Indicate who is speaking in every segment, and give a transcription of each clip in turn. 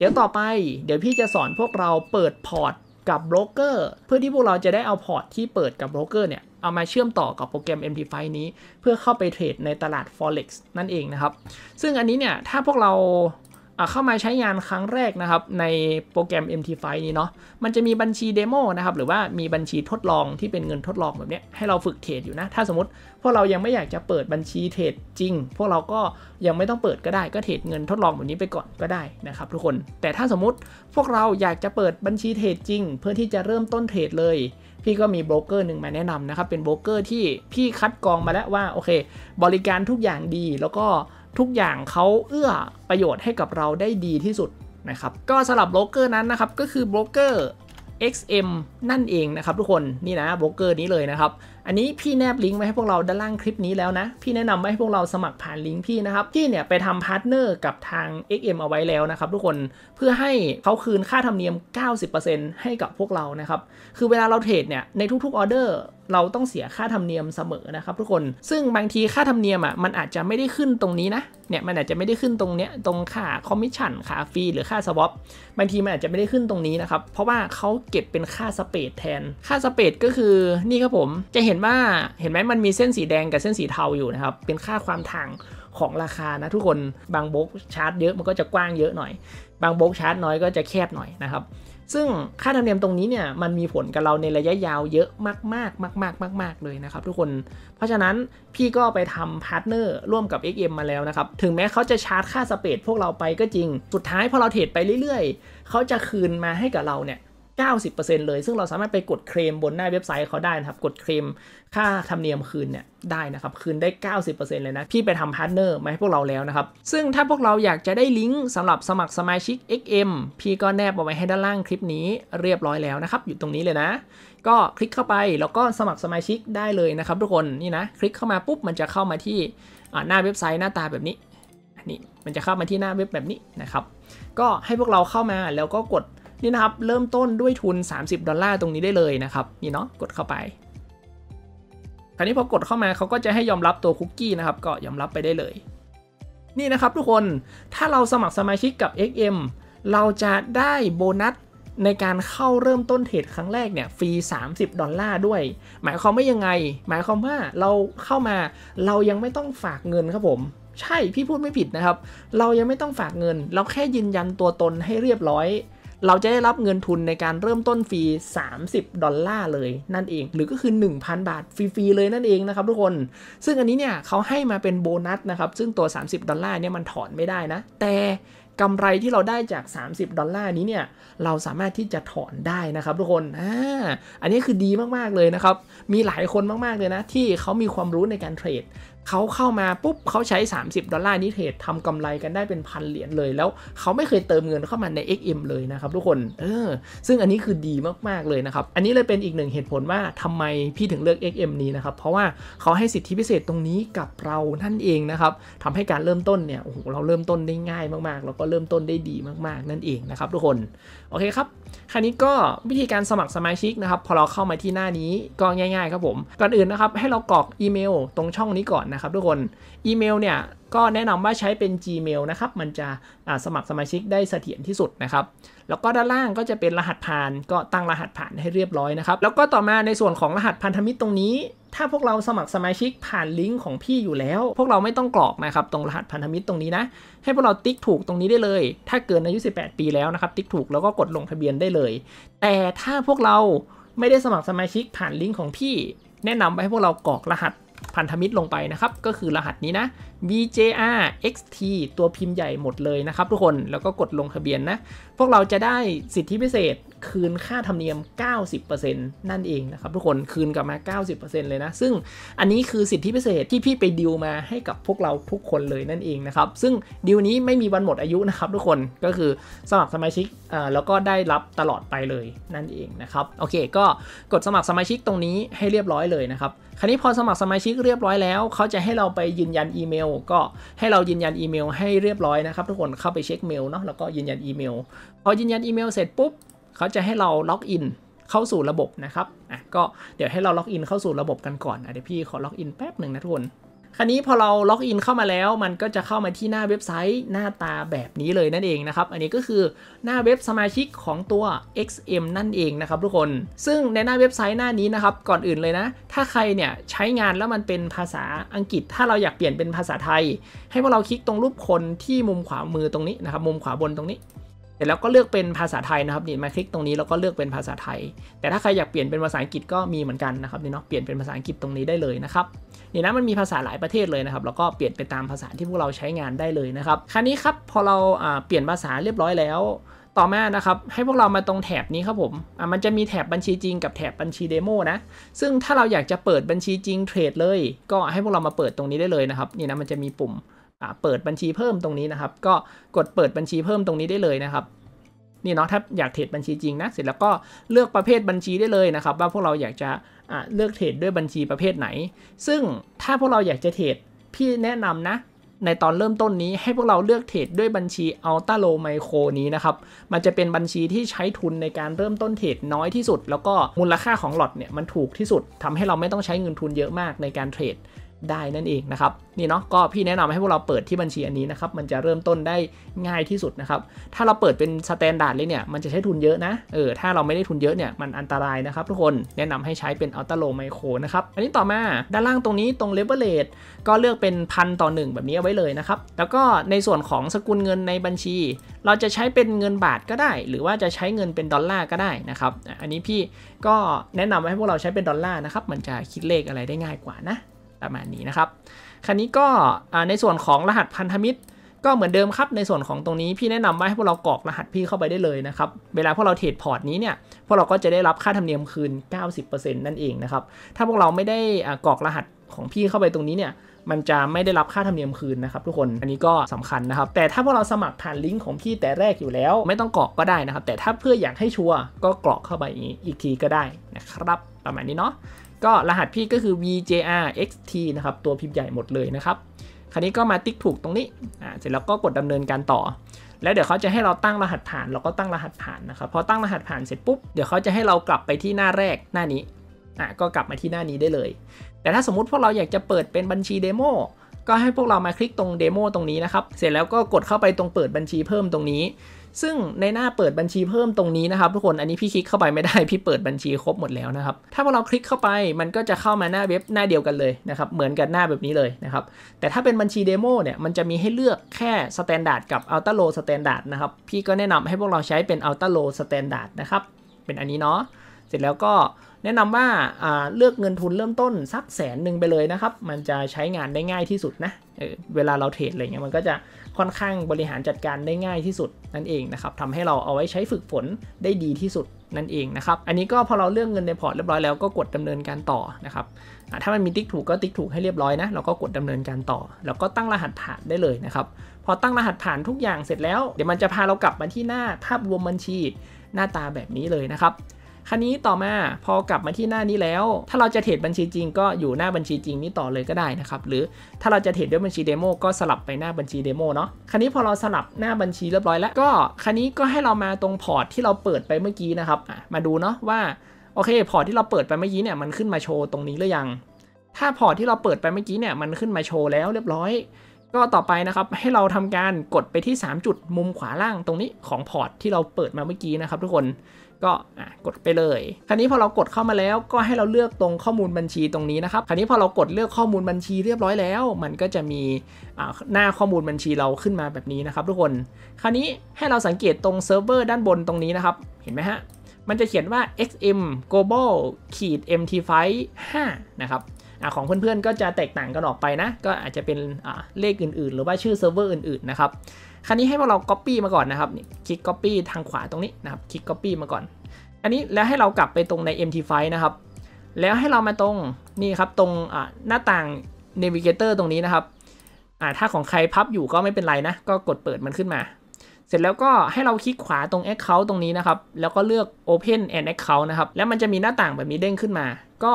Speaker 1: เดี๋ยวต่อไป เดี๋ยวพี่จะสอนพวกเราเปิดพอร์ตกับโบรกเกอร์เพื่อที่พวกเราจะได้เอาพอร์ตที่เปิดกับโบรกเกอร์เนี่ยเอามาเชื่อมต่อกับโปรแกรม MT5 นี้เพื่อเข้าไปเทรดในตลาด Forex นั่นเองนะครับ ซึ่งอันนี้เนี่ย ถ้าพวกเราเข้ามาใช้งานครั้งแรกนะครับ ในโปรแกรม MT5 นี้เนาะมันจะมีบัญชีเดโมนะครับ หรือว่ามีบัญชีทดลองที่เป็นเงินทดลองแบบนี้ให้เราฝึกเทรดอยู่นะ ถ้าสมมติพวกเรายังไม่อยากจะเปิดบัญชีเทรดจริง พวกเราก็ยังไม่ต้องเปิดก็ได้ก็เทรดเงินทดลองแบบนี้ไปก่อนก็ได้นะครับทุกคน แต่ถ้าสมมติพวกเราอยากจะเปิดบัญชีเทรดจริง เพื่อที่จะเริ่มต้นเทรดเลย พี่ก็มีโบรกเกอร์หนึ่งมาแนะนำนะครับ เป็นโบรกเกอร์ที่พี่คัดกรองมาแล้วว่าโอเค บริการทุกอย่างดีแล้วก็ทุกอย่างเขาเอื้อประโยชน์ให้กับเราได้ดีที่สุดนะครับก็สำหรับโบรกเกอร์นั้นนะครับ ก็คือโบรกเกอร์ XM นั่นเองนะครับทุกคนนี่นะโบรกเกอร์นี้เลยนะครับอันนี้พี่แนบลิงก์ไว้ให้พวกเราด้านล่างคลิปนี้แล้วนะ พี่แนะนำไว้ให้พวกเราสมัครผ่านลิงก์พี่นะครับพี่เนี่ยไปทำพาร์ทเนอร์กับทาง XM เอาไว้แล้วนะครับทุกคนเพื่อให้เขาคืนค่าธรรมเนียม 90%ให้กับพวกเรานะครับคือเวลาเราเทรดเนี่ยในทุกๆออเดอร์ เราต้องเสียค่าธรรมเนียมเสมอนะครับทุกคนซึ่งบางทีค่าธรรมเนียมอ่ะมันอาจจะไม่ได้ขึ้นตรงนี้นะเนี่ยมันอาจจะไม่ได้ขึ้นตรงเนี้ยตรงค่าคอมมิชชั่นค่าฟรีหรือค่าสวอปบางทีมันอาจจะไม่ได้ขึ้นตรงนี้นะครับเพราะว่าเขาเก็บเป็นค่าสเปดแทน ค่าสเปดก็คือนี่ครับผมจะเหนเห็นว่าเห็นไหมมันมีเส้นสีแดงกับเส้นสีเทาอยู่นะครับเป็นค่าความถ่าง ของราคานะทุกคนบางบล็อกชาร์จเยอะมันก็จะกว้างเยอะหน่อย บางบล็อกชาร์จน้อยก็จะแคบหน่อยนะครับซึ่งค่าธรรมเนียมตรงนี้เนี่ยมันมีผลกับเราในระยะยาวเยอะมากๆ มาก ๆมากๆมากๆเลยนะครับทุกคนเพราะฉะนั้นพี่ก็ไปทำพาร์ทเนอร์ร่วมกับ XM มาแล้วนะครับ ถึงแม้เขาจะชาร์จค่าสเปดพวกเราไปก็จริงสุดท้ายพอเราเทรดไปเรื่อยๆเขาจะคืนมาให้กับเราเนี่ย90%เลยซึ่งเราสามารถไปกดเคลมบนหน้าเว็บไซต์เขาได้นะครับ กดเคลมค่าธรรมเนียมคืนเนี่ยได้นะครับ คืนได้ 90%เลยนะพี่ไปทำพาร์ทเนอร์มาให้พวกเราแล้วนะครับ ซึ่งถ้าพวกเราอยากจะได้ลิงก์สำหรับสมัครสมาชิก XM พี่ก็แนบเอาไว้ให้ด้านล่างคลิปนี้เรียบร้อยแล้วนะครับ อยู่ตรงนี้เลยนะ ก็คลิกเข้าไปแล้วก็สมัครสมาชิกได้เลยนะครับ ทุกคน นี่นะ คลิกเข้ามาปุ๊บมันจะเข้ามาที่หน้าเว็บไซต์หน้าตาแบบนี้นี่มันจะเข้ามาที่หน้าเว็บแบบนี้นะครับ ก็ให้พวกเราเข้ามาแล้วก็กดนี่นะครับเริ่มต้นด้วยทุน30 ดอลลาร์ตรงนี้ได้เลยนะครับนี่เนาะกดเข้าไป คราวนี้พอกดเข้ามาเขาก็จะให้ยอมรับตัวคุกกี้นะครับ ก็ยอมรับไปได้เลย นี่นะครับทุกคนถ้าเราสมัครสมาชิกกับ XM เราจะได้โบนัสในการเข้าเริ่มต้นเทรดครั้งแรกเนี่ยฟรี 30 ดอลลาร์ด้วย หมายความว่ายังไง หมายความว่าเราเข้ามาเรายังไม่ต้องฝากเงินครับผมใช่พี่พูดไม่ผิดนะครับ เรายังไม่ต้องฝากเงิน เราแค่ยืนยันตัวตนให้เรียบร้อยเราจะได้รับเงินทุนในการเริ่มต้นฟรี30ดอลลาร์เลยนั่นเอง หรือก็คือ 1,000 บาทฟรีๆเลยนั่นเองนะครับทุกคน ซึ่งอันนี้เนี่ยเขาให้มาเป็นโบนัสนะครับ ซึ่งตัว 30ดอลลาร์เนี่ยมันถอนไม่ได้นะ แต่กำไรที่เราได้จาก30ดอลลาร์นี้เนี่ย เราสามารถที่จะถอนได้นะครับ ทุกคน อ่า อันนี้คือดีมากๆเลยนะครับ มีหลายคนมากๆเลยนะ ที่เขามีความรู้ในการเทรดเขาเข้ามาปุ๊บ เขาใช้ 30ดอลลาร์นี้เทรดทำกำไรกันได้เป็นพันเหรียญเลย แล้วเขาไม่เคยเติมเงินเข้ามาใน XM เลยนะครับทุกคนเออซึ่งอันนี้คือดีมากๆเลยนะครับอันนี้เลยเป็นอีกหนึ่งเหตุผลว่าทำไมพี่ถึงเลือก XM นี้นะครับเพราะว่าเขาให้สิทธิพิเศษตรงนี้กับเรานั่นเองนะครับทำให้การเริ่มต้นเนี่ยโอ้โหเราเริ่มต้นได้ง่าย มากๆแล้วก็เริ่มต้นได้ดีมาก ๆ นั่นเองนะครับ ทุกคนโอเค ครับคราวนี้ก็วิธีการสมัครสมาชิกนะครับพอเราเข้ามาที่หน้านี้ก็ง่ายๆครับผมก่อนอื่นนะครับ ให้เรากรอกอีเมลตรงช่องนี้ก่อนนะครับทุกคนอีเมลเนี่ยก็แนะนำว่าใช้เป็น Gmail นะครับมันจะสมัครสมาชิกได้เสถียรที่สุดนะครับแล้วก็ด้านล่างก็จะเป็นรหัสผ่านก็ตั้งรหัสผ่านให้เรียบร้อยนะครับแล้วก็ต่อมาในส่วนของรหัสพันธมิตรตรงนี้ ถ้าพวกเราสมัครสมาชิกผ่านลิงก์ของพี่อยู่แล้ว พวกเราไม่ต้องกรอกนะครับตรงรหัสพันธมิตรตรงนี้นะให้พวกเราติ๊กถูกตรงนี้ได้เลยถ้าเกินอายุ 18 ปีแล้วนะครับ ติ๊กถูกแล้วก็กดลงทะเบียนได้เลย แต่ถ้าพวกเราไม่ได้สมัครสมาชิกผ่านลิงก์ของพี่แนะนำไปให้พวกเรากรอกรหัสพันธมิตรลงไปนะครับ ก็คือรหัสนี้นะ BJR XT ตัวพิมพ์ใหญ่หมดเลยนะครับทุกคนแล้วก็กดลงทะเบียนนะพวกเราจะได้สิทธิพิเศษคืนค่าธรรมเนียม 90%นั่นเองนะครับทุกคนคืนกลับมา 90%เลยนะ ซึ่งอันนี้คือสิทธิพิเศษที่พี่ไปดิวมาให้กับพวกเราทุกคนเลยนั่นเองนะครับซึ่งดิวนี้ไม่มีวันหมดอายุนะครับ ทุกคนก็คือสมัครสมาชิกแล้วก็ได้รับตลอดไปเลยนั่นเองนะครับโอเค ก็กดสมัครสมาชิกตรงนี้ให้เรียบร้อยเลยนะครับคราวนี้พอสมัครสมาชิกเรียบร้อยแล้วเขาจะให้เราไปยืนยันอีเมลก็ให้เรายืนยันอีเมลให้เรียบร้อยนะครับทุกคนเข้าไปเช็คเมลเนาะแล้วก็ยืนยันอีเมลพอยืนยันอีเมลเสร็จปุ๊บเขาจะให้เราล็อกอินเข้าสู่ระบบนะครับอ่ะก็เดี๋ยวให้เราล็อกอินเข้าสู่ระบบกันก่อนอ่ะเดี๋ยวพี่ขอล็อกอินแป๊บหนึ่งนะทุกคนคราวนี้พอเราล็อกอินเข้ามาแล้ว มันก็จะเข้ามาที่หน้าเว็บไซต์ หน้าตาแบบนี้เลยนั่นเองนะครับอันนี้ก็คือหน้าเว็บสมาชิกของตัว XM นั่นเองนะครับทุกคนซึ่งในหน้าเว็บไซต์หน้านี้นะครับก่อนอื่นเลยนะถ้าใครเนี่ยใช้งานแล้วมันเป็นภาษาอังกฤษ ถ้าเราอยากเปลี่ยนเป็นภาษาไทย ให้พวกเราคลิกตรงรูปคนที่มุมขวามือตรงนี้นะครับ มุมขวาบนตรงนี้แต่แล้วก็เลือกเป็นภาษาไทยนะครับนี่มาคลิกตรงนี้แล้วก็เลือกเป็นภาษาไทย แต่ถ้าใครอยากเปลี่ยนเป็นภาษาอังกฤษก็มีเหมือนกันนะครับนี่เนาะเปลี่ยนเป็นภาษาอังกฤษตรงนี้ได้เลยนะครับนี่นะมันมีภาษาหลายประเทศเลยนะครับแล้วก็เปลี่ยนไปตามภาษาที่พวกเราใช้งานได้เลยนะครับคราวนี้ครับพอเราเปลี่ยนภาษาเรียบร้อยแล้วต่อมานะครับให้พวกเรามาตรงแถบนี้ครับผมมันจะมีแถบบัญชีจริงกับแถบบัญชีเดโมนะซึ่งถ้าเราอยากจะเปิดบัญชีจริงเทรดเลย ก็ให้พวกเรามาเปิดตรงนี้ได้เลยนะครับ นี่นะมันจะมีปุ่มเปิดบัญชีเพิ่มตรงนี้นะครับ ก็กดเปิดบัญชีเพิ่มตรงนี้ได้เลยนะครับนี่เนาะถ้าอยากเทรดบัญชีจริงนะเสร็จแล้วก็ เลือกประเภทบัญชีได้เลยนะครับว่าพวกเราอยากจะเลือกเทรดด้วยบัญชีประเภทไหน ซึ่งถ้าพวกเราอยากจะเทรดพี่แนะนำนะในตอนเริ่มต้นนี้ ให้พวกเราเลือกเทรดด้วยบัญชีล l t a l o Micro นี้นะครับมันจะเป็นบัญชีที่ใช้ทุนในการเริ่มต้นเทรดน้อยที่สุด แล้วก็มูลค่าของหลอดเนี่ยมันถูกที่สุดทำให้เราไม่ต้องใช้เงินทุนเยอะมากในการเทรดได้นั่นเองนะครับ นี่เนาะก็พี่แนะนำให้พวกเราเปิดที่บัญชีอันนี้นะครับมันจะเริ่มต้นได้ง่ายที่สุดนะครับ ถ้าเราเปิดเป็นสแตนดาร์ดเลยเนี่ยมันจะใช้ทุนเยอะนะเออถ้าเราไม่ได้ทุนเยอะเนี่ยมันอันตรายนะครับทุกคนแนะนำให้ใช้เป็นอัลตโลไมโครนะครับอันนี้ต่อมาด้านล่างตรงนี้ตรงเลเวอเรจก็เลือกเป็นพันต่อหนึ่งแบบนี้เอาไว้เลยนะครับ แล้วก็ในส่วนของสกุลเงินในบัญชี เราจะใช้เป็นเงินบาทก็ได้ หรือว่าจะใช้เงินเป็นดอลลาร์ก็ได้นะครับอันนี้พี่ก็แนะนำให้พวกเราใช้เป็นดอลลาร์นะครับมันจะคิดเลขอะไรได้ง่ายกว่านะประมาณนี้นะครับ คราวนี้ก็ในส่วนของรหัสพันธมิตรก็เหมือนเดิมครับ ในส่วนของตรงนี้พี่แนะนำว่าให้พวกเรากรอกรหัสพี่เข้าไปได้เลยนะครับ เวลาพวกเราเทรดพอร์ต นี้เนี่ยพวกเราก็จะได้รับค่าธรรมเนียมคืน 90%นั่นเองนะครับ ถ้าพวกเราไม่ได้กรอกรหัสของพี่เข้าไปตรงนี้เนี่ยมันจะไม่ได้รับค่าธรรมเนียมคืนนะครับ ทุกคน อันนี้ก็สำคัญนะครับ แต่ถ้าพวกเราสมัครผ่านลิงก์ของพี่แต่แรกอยู่แล้ว ไม่ต้องกรอกก็ได้นะครับ แต่ถ้าเพื่ออยากให้ชัวร์ก็กรอกเข้าไปอีกทีก็ได้นะครับประมาณนี้เนาะก็รหัสพี่ก็คือ VJRXT นะครับ ตัวพิมพ์ใหญ่หมดเลยนะครับ คราวนี้ก็มาติ๊กถูกตรงนี้อ่าเสร็จแล้วก็กดดำเนินการต่อ แล้วเดี๋ยวเขาจะให้เราตั้งรหัสผ่าน เราก็ตั้งรหัสผ่านนะครับ พอตั้งรหัสผ่านเสร็จปุ๊บ เดี๋ยวเขาจะให้เรากลับไปที่หน้าแรก หน้านี้อ่าก็กลับมาที่หน้านี้ได้เลย แต่ถ้าสมมุติพวกเราอยากจะเปิดเป็นบัญชีเดโมก็ให้พวกเรามาคลิกตรงเดโมตรงนี้นะครับ เสร็จแล้วก็กดเข้าไปตรงเปิดบัญชีเพิ่มตรงนี้ซึ่งในหน้าเปิดบัญชีเพิ่มตรงนี้นะครับ ทุกคนอันนี้พี่คลิกเข้าไปไม่ได้ พี่เปิดบัญชีครบหมดแล้วนะครับ ถ้าพอเราคลิกเข้าไปมันก็จะเข้ามาหน้าเว็บหน้าเดียวกันเลยนะครับเหมือนกันหน้าแบบนี้เลยนะครับ แต่ถ้าเป็นบัญชีเดโมเนี่ยมันจะมีให้เลือกแค่สแตนดาร์ดกับอัลต้าโลสแตนดาร์ดนะครับพี่ก็แนะนำให้พวกเราใช้เป็นอัลต้าโลสแตนดาร์ดนะครับ เป็นอันนี้เนาะเสร็จแล้วก็แนะนำว่าเลือกเงินทุนเริ่มต้นสักแสนหนึ่งไปเลยนะครับมันจะใช้งานได้ง่ายที่สุดนะเเวลาเราเทรดอะไรเงี้ยมันก็จะค่อนข้างบริหารจัดการได้ง่ายที่สุดนั่นเองนะครับทำให้เราเอาไว้ใช้ฝึกฝนได้ดีที่สุดนั่นเองนะครับอันนี้ก็พอเราเลือกเงินในพอร์ตเรียบร้อยแล้วก็กดดำเนินการต่อนะครับถ้ามันมีติ๊กถูกก็ติ๊กถูกให้เรียบร้อยนะเราก็กดดำเนินการต่อแล้วก็ตั้งรหัสผ่านได้เลยนะครับพอตั้งรหัสผ่านทุกอย่างเสร็จแล้ว เดี๋ยวมันจะพาเรากลับมาที่หน้าภาพรวมบัญชีหน้าตาแบบนี้เลยนะครับคันนี้ต่อมาพอกลับมาที่หน้านี้แล้ว ถ้าเราจะเทรดบัญชีจริงก็อยู่หน้าบัญชีจริงนี้ต่อเลยก็ได้นะครับหรือถ้าเราจะเทรดด้วยบัญชีเดโมก็สลับไปหน้าบัญชีเดโมเนาะคันนี้พอเราสลับหน้าบัญชีเรียบร้อยแล้วก็คันนี้ก็ให้เรามาตรงพอร์ต ที่เราเปิดไปเมื่อกี้นะครับมาดูเนาะว่าโอเคพอร์ตที่เราเปิดไปเมื่อกี้เนี่ยมันขึ้นมาโชว์ตรงนี้หรือยังถ้าพอร์ตที่เราเปิดไปเมื่อกี้เนี่ยมันขึ้นมาโชว์แล้วเรียบร้อย ก็ต่อไปนะครับ ให้เราทำการกดไปที่3จุดมุมขวาล่างตรงนี้ของพอร์ตที่เราเปิดมาเมื่อกี้นะครับทุกคนก็กดไปเลย คราวนี้พอเรากดเข้ามาแล้ว ก็ให้เราเลือกตรงข้อมูลบัญชีตรงนี้นะครับคราวนี้พอเรากดเลือกข้อมูลบัญชีเรียบร้อยแล้ว มันก็จะมีหน้าข้อมูลบัญชีเราขึ้นมาแบบนี้นะครับ ทุกคน คราวนี้ให้เราสังเกตตรงเซิร์ฟเวอร์ด้านบนตรงนี้นะครับเห็นไหมฮะ มันจะเขียนว่า xm global ขีด mt5 5นะครับอของเพื่อนๆก็จะแตกต่างกันออกไปนะก็อาจจะเป็นเลขอื่นๆ หรือว่าชื่อเซิร์ฟเวอร์อื่นๆนะครับคราวนี้ให้พวกเรา Copy มาก่อนนะครับคลิก Copy ทางขวาตรงนี้นะครับคลิก Copy มาก่อน อันนี้แล้วให้เรากลับไปตรงใน MT5 นะครับ แล้วให้เรามาตรงนี่ครับตรงหน้าต่าง Navigator ตรงนี้นะครับถ้าของใครพับอยู่ก็ไม่เป็นไรนะก็กดเปิดมันขึ้นมา เสร็จแล้วก็ให้เราคลิกขวาตรง Account ตรงนี้นะครับ แล้วก็เลือก Open an Account นะครับแล้วมันจะมีหน้าต่างแบบนี้เด้งขึ้นมาก็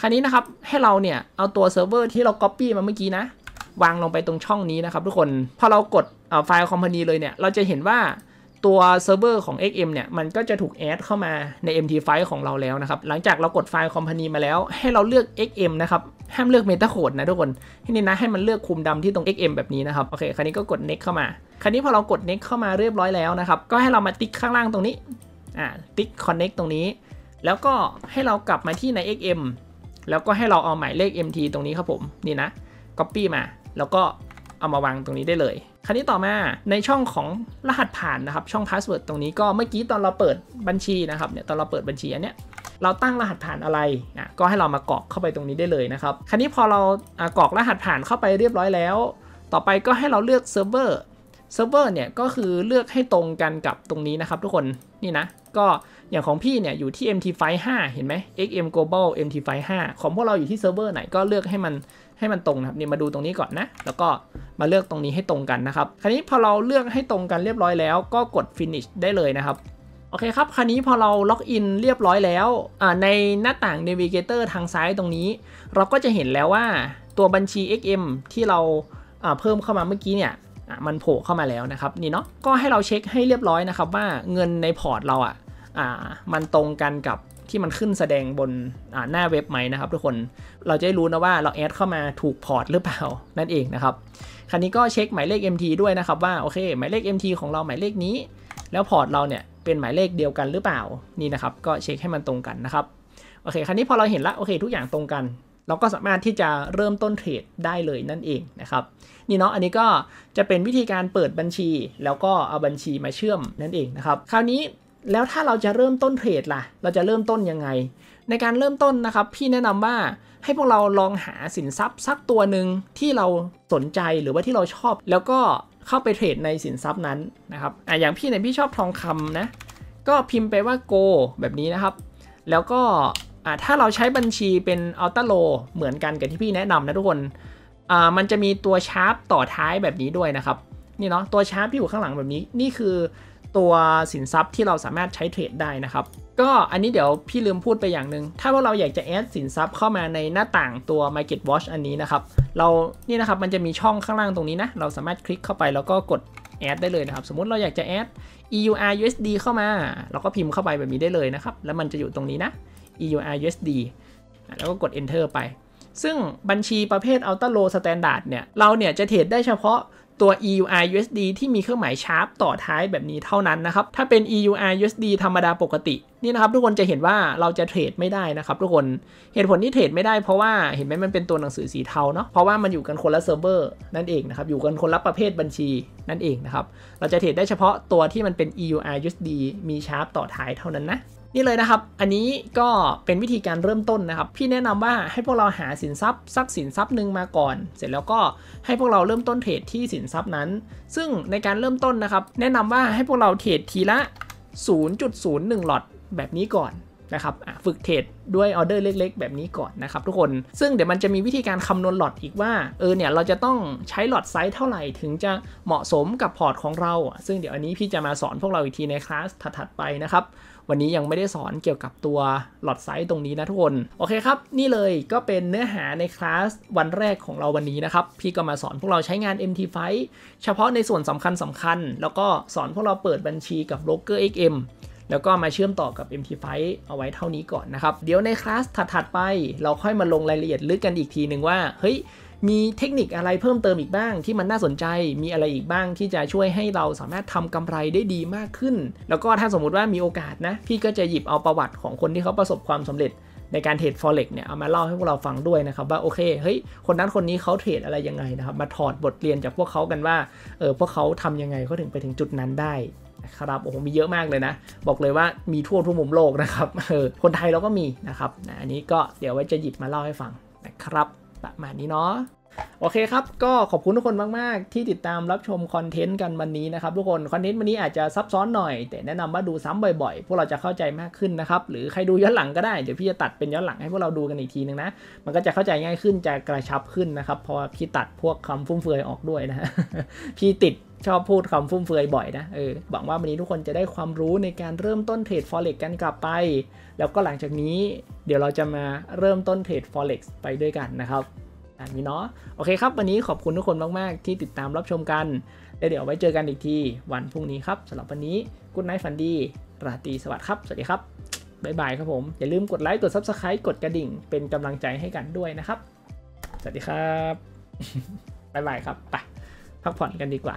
Speaker 1: คราวนี้นะครับให้เราเนี่ยเอาตัวเซิร์ฟเวอร์ที่เราก๊อปปี้มาเมื่อกี้นะ วางลงไปตรงช่องนี้นะครับทุกคนพอเรากดไฟล์คอมพานีเลยเนี่ยเราจะเห็นว่าตัวเซิร์ฟเวอร์ของ XM เนี่ยมันก็จะถูกแอดเข้ามาใน MT5 ของเราแล้วนะครับหลังจากเรากดไฟล์คอมพานีมาแล้วให้เราเลือก XM นะครับห้ามเลือก m e t a โคดนะทุกคนที่นี่นะให้มันเลือกคุมดำที่ตรง XM แบบนี้นะครับโอเคคราวนี้ก็กด next เข้ามา คราวนี้พอเรากด next เข้ามาเรียบร้อยแล้วนะครับก็ให้เรามาติ๊กข้างล่างตรงนี้อ่าติ๊ก connect ตรงนี้ แล้วก็ให้เรากลับมาที่ใน XM แล้วก็ให้เราเอาหมายเลข MT ตรงนี้ครับผมนี่นะ Copy มาแล้วก็เอามาวางตรงนี้ได้เลย คราวนี้ต่อมาในช่องของรหัสผ่านนะครับช่อง password ตรงนี้ก็เมื่อกี้ตอนเราเปิดบัญชีนะครับเนี่ยตอนเราเปิดบัญชีอันเนี้ยเราตั้งรหัสผ่านอะไรอ่ะก็ให้เรามากรอกเข้าไปตรงนี้ได้เลยนะครับคราวนี้พอเรากรอกรหัสผ่านเข้าไปเรียบร้อยแล้ว ต่อไปก็ให้เราเลือกเซิร์ฟเวอร์เซิร์ฟเวอร์เนี่ยก็คือเลือกให้ตรงกันกับตรงนี้นะครับ ทุกคนนี่นะ ก็อย่างของพี่เนี่ยอยู่ที่ MT5 5เห็นไหม XM Global MT5 5ของพวกเราอยู่ที่เซิร์ฟเวอร์ไหนก็เลือกให้มันให้มันตรงนะครับนี่มาดูตรงนี้ก่อนนะแล้วก็มาเลือกตรงนี้ให้ตรงกันนะครับ คราวนี้พอเราเลือกให้ตรงกันเรียบร้อยแล้วก็กด finish ได้เลยนะครับโอเคครับคราวนี้พอเราล็อกอินเรียบร้อยแล้วในหน้าต่าง Navigator ทางซ้ายตรงนี้ เราก็จะเห็นแล้วว่าตัวบัญชี XM ที่เราเพิ่มเข้ามาเมื่อกี้เนี่ยมันโผล่เข้ามาแล้วนะครับนี่เนาะก็ให้เราเช็คให้เรียบร้อยนะครับว่าเงินในพอร์ตเราอะมันตรงกันกับที่มันขึ้นแสดงบนหน้าเว็บไหมนะครับทุกคน เราจะได้รู้นะว่าเราแอดเข้ามาถูกพอร์ต หรือเปล่านั่นเองนะครับ ครัวนี้ก็เช็คหมายเลข MT ด้วยนะครับ ว่าโอเคหมายเลข MT ของเราหมายเลขนี้ แล้วพอร์ตเราเนี่ยเป็นหมายเลขเดียวกันหรือเปล่านี่นะครับก็เช็คให้มันตรงกันนะครับโอเคครัวนี้พอเราเห็นละโอเคทุกอย่างตรงกัน เราก็สามารถที่จะเริ่มต้นเทรดได้เลยนั่นเองนะครับนี่เนาะอันนี้ก็จะเป็นวิธีการเปิดบัญชีแล้วก็เอาบัญชีมาเชื่อมนั่นเองนะครับคราวนี้แล้วถ้าเราจะเริ่มต้นเทรดล่ะ เราจะเริ่มต้นยังไง ในการเริ่มต้นนะครับพี่แนะนำว่าให้พวกเราลองหาสินทรัพย์สักตัวหนึ่งที่เราสนใจหรือว่าที่เราชอบ แล้วก็เข้าไปเทรดในสินทรัพย์นั้นนะครับอ่ะอย่างพี่เนี่ยพี่ชอบทองคำนะก็พิมพ์ไปว่าโกแบบนี้นะครับ แล้วก็อ่ะถ้าเราใช้บัญชีเป็นอัลต้าโล เหมือนกันกับที่พี่แนะนำนะทุกคนอ่ามันจะมีตัวชาร์ปต่อท้ายแบบนี้ด้วยนะครับ นี่เนาะตัวชาร์ปที่อยู่ข้างหลังแบบนี้นี่คือตัวสินทรัพย์ที่เราสามารถใช้เทรดได้นะครับ ก็อันนี้เดี๋ยวพี่ลืมพูดไปอย่างหนึ่งถ้าว่าเราอยากจะแอดสินทรัพย์เข้ามาในหน้าต่างตัว Market Watch อันนี้นะครับเรานี่นะครับ มันจะมีช่องข้างล่างตรงนี้นะ เราสามารถคลิกเข้าไปแล้วก็กดแอดได้เลยนะครับ สมมติเราอยากจะแอด EUR USD เข้ามา เราก็พิมพ์เข้าไปแบบนี้ได้เลยนะครับ แล้วมันจะอยู่ตรงนี้นะ EUR USD แล้วก็กด enter ไป ซึ่งบัญชีประเภท Ultra Low Standard เนี่ยเราเนี่ยจะเทรดได้เฉพาะตัว EUR USD ที่มีเครื่องหมายชาร์ปต่อท้ายแบบนี้เท่านั้นนะครับ ถ้าเป็น EUR USD ธรรมดาปกติ นี่นะครับทุกคนจะเห็นว่าเราจะเทรดไม่ได้นะครับทุกคนเหตุผลที่เทรดไม่ได้เพราะว่าเห็นไหมมันเป็นตัวหนังสือสีเทาเนาะเพราะว่ามันอยู่กันคนละเซิร์ฟเวอร์นั่นเองนะครับ อยู่กันคนละประเภทบัญชีนั่นเองนะครับ เราจะเทรดได้เฉพาะตัวที่มันเป็น EUR USD มีชาร์ปต่อท้ายเท่านั้นนะนี่เลยนะครับ อันนี้ก็เป็นวิธีการเริ่มต้นนะครับ พี่แนะนำว่าให้พวกเราหาสินทรัพย์สักสินทรัพย์หนึ่งมาก่อน เสร็จแล้วก็ให้พวกเราเริ่มต้นเทรดที่สินทรัพย์นั้น ซึ่งในการเริ่มต้นนะครับ แนะนำว่าให้พวกเราเทรดทีละ 0.01หลอดแบบนี้ก่อนนะครับฝึกเทรดด้วยออเดอร์เล็กๆ แบบนี้ก่อนนะครับทุกคน ซึ่งเดี๋ยวมันจะมีวิธีการคำนวณหลอดอีกว่า เออเนี่ยเราจะต้องใช้หลอดไซส์เท่าไหร่ถึงจะเหมาะสมกับพอร์ตของเรา ซึ่งเดี๋ยวอันนี้พี่จะมาสอนพวกเราอีกทีในคลาสถัดๆไปนะครับวันนี้ยังไม่ได้สอนเกี่ยวกับตัวหลอดไซส์ตรงนี้นะทุกคน โอเคครับ นี่เลยก็เป็นเนื้อหาในคลาสวันแรกของเราวันนี้นะครับ พี่ก็มาสอนพวกเราใช้งาน MT5 เฉพาะในส่วนสำคัญสำคัญ แล้วก็สอนพวกเราเปิดบัญชีกับ Broker XM แล้วก็มาเชื่อมต่อกับ MT5 เอาไว้เท่านี้ก่อนนะครับ เดี๋ยวในคลาสถัดๆไปเราค่อยมาลงรายละเอียดลึกกันอีกทีหนึ่งว่า เฮ้ยมีเทคนิคอะไรเพิ่มเติมอีกบ้างที่มันน่าสนใจมีอะไรอีกบ้างที่จะช่วยให้เราสามารถทำกำไรได้ดีมากขึ้น แล้วก็ถ้าสมมติว่ามีโอกาสนะ พี่ก็จะหยิบเอาประวัติของคนที่เขาประสบความสำเร็จในการเทรด forex เนี่ย เอามาเล่าให้พวกเราฟังด้วยนะครับ ว่าโอเคเฮ้ยคนนั้นคนนี้เขาเทรดอะไรยังไงนะครับมาถอดบทเรียนจากพวกเขากันว่าเออพวกเขาทำยังไงเขาถึงไปถึงจุดนั้นได้นะครับโอ้โหมีเยอะมากเลยนะบอกเลยว่ามีทั่วทุกมุมโลกนะครับเออคนไทยเราก็มีนะครับอันนี้ก็เดี๋ยวไว้จะหยิบมาเล่าให้ฟังนะครับประมาณนี้เนาะโอเคครับ ก็ขอบคุณทุกคนมากๆ ที่ติดตามรับชมคอนเทนต์กันวันนี้นะครับทุกคนคอนเทนต์วันนี้อาจจะซับซ้อนหน่อย แต่แนะนำว่าดูซ้ำบ่อย ๆ พวกเราจะเข้าใจมากขึ้นนะครับหรือใครดูย้อนหลังก็ได้เดี๋ยวพี่จะตัดเป็นย้อนหลังให้พวกเราดูกันอีกทีนึงนะมันก็จะเข้าใจง่ายขึ้นจะกระชับขึ้นนะครับพอพี่ตัดพวกคำฟุ่มเฟือยออกด้วยนะพี่ติดชอบพูดคำฟุ่มเฟือยบ่อยนะเออหวังว่าวันนี้ทุกคนจะได้ความรู้ในการเริ่มต้นเทรด Forex กันกลับไป แล้วก็หลังจากนี้เดี๋ยวเราจะมาเริ่มต้นเทรด Forex ไปด้วยกันนะครับอันนี้เนาะโอเคครับวันนี้ขอบคุณทุกคนมากๆที่ติดตามรับชมกันแล้วเดี๋ยวไว้เจอกันอีกทีวันพรุ่งนี้ครับสำหรับวันนี้กุ๊ดไนท์ฟันดีราตรีสวัสดิ์ครับสวัสดีครับบ๊ายบายครับผมอย่าลืมกดไลค์กด Subscribe กดกระดิ่งเป็นกำลังใจให้กันด้วยนะครับ สวัสดีครับบ๊ายบายครับไปพักผ่อนกันดีกว่า